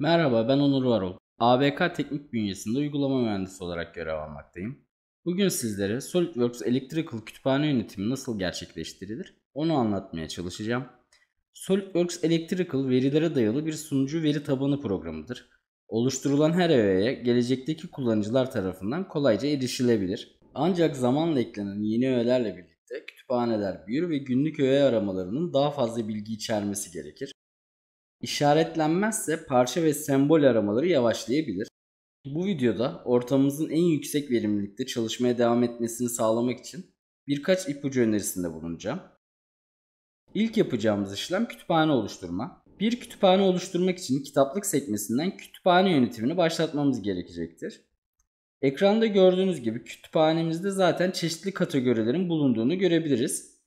Merhaba ben Onur Varol. ABK Teknik bünyesinde uygulama mühendisi olarak görev almaktayım. Bugün sizlere SolidWorks Electrical kütüphane yönetimi nasıl gerçekleştirilir onu anlatmaya çalışacağım. SolidWorks Electrical verilere dayalı bir sunucu veri tabanı programıdır. Oluşturulan her öğeye gelecekteki kullanıcılar tarafından kolayca erişilebilir. Ancak zamanla eklenen yeni öğelerle birlikte kütüphaneler büyür ve günlük öğe aramalarının daha fazla bilgi içermesi gerekir. İşaretlenmezse parça ve sembol aramaları yavaşlayabilir. Bu videoda ortamımızın en yüksek verimlilikte çalışmaya devam etmesini sağlamak için birkaç ipucu önerisinde bulunacağım. İlk yapacağımız işlem kütüphane oluşturma. Bir kütüphane oluşturmak için kitaplık sekmesinden kütüphane yönetimini başlatmamız gerekecektir. Ekranda gördüğünüz gibi kütüphanemizde zaten çeşitli kategorilerin bulunduğunu görebiliriz.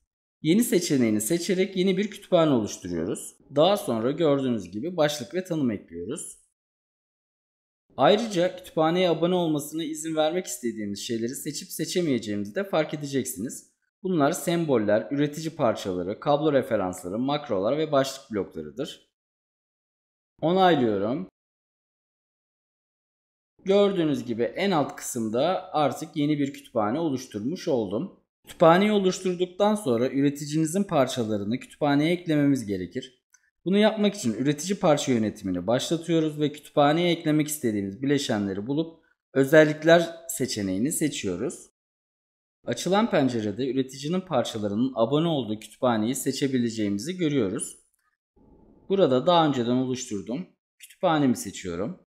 Yeni seçeneğini seçerek yeni bir kütüphane oluşturuyoruz. Daha sonra gördüğünüz gibi başlık ve tanım ekliyoruz. Ayrıca kütüphaneye abone olmasına izin vermek istediğiniz şeyleri seçip seçemeyeceğimizi de fark edeceksiniz. Bunlar semboller, üretici parçaları, kablo referansları, makrolar ve başlık bloklarıdır. Onaylıyorum. Gördüğünüz gibi en alt kısımda artık yeni bir kütüphane oluşturmuş oldum. Kütüphaneyi oluşturduktan sonra üreticinizin parçalarını kütüphaneye eklememiz gerekir. Bunu yapmak için üretici parça yönetimini başlatıyoruz ve kütüphaneye eklemek istediğimiz bileşenleri bulup özellikler seçeneğini seçiyoruz. Açılan pencerede üreticinin parçalarının abone olduğu kütüphaneyi seçebileceğimizi görüyoruz. Burada daha önceden oluşturduğum kütüphanemi seçiyorum.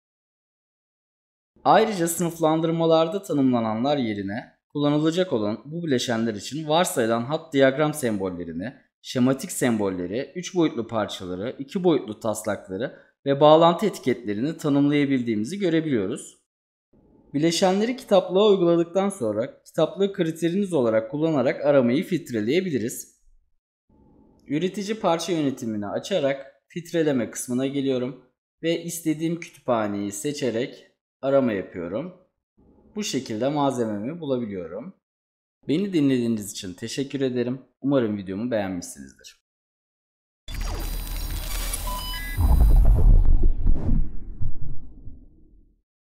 Ayrıca sınıflandırmalarda tanımlananlar yerine kullanılacak olan bu bileşenler için varsayılan hat diyagram sembollerini, şematik sembolleri, 3 boyutlu parçaları, 2 boyutlu taslakları ve bağlantı etiketlerini tanımlayabildiğimizi görebiliyoruz. Bileşenleri kitaplığa uyguladıktan sonra kitaplığı kriteriniz olarak kullanarak aramayı filtreleyebiliriz. Üretici parça yönetimini açarak filtreleme kısmına geliyorum ve istediğim kütüphaneyi seçerek arama yapıyorum. Bu şekilde malzememi bulabiliyorum. Beni dinlediğiniz için teşekkür ederim. Umarım videomu beğenmişsinizdir.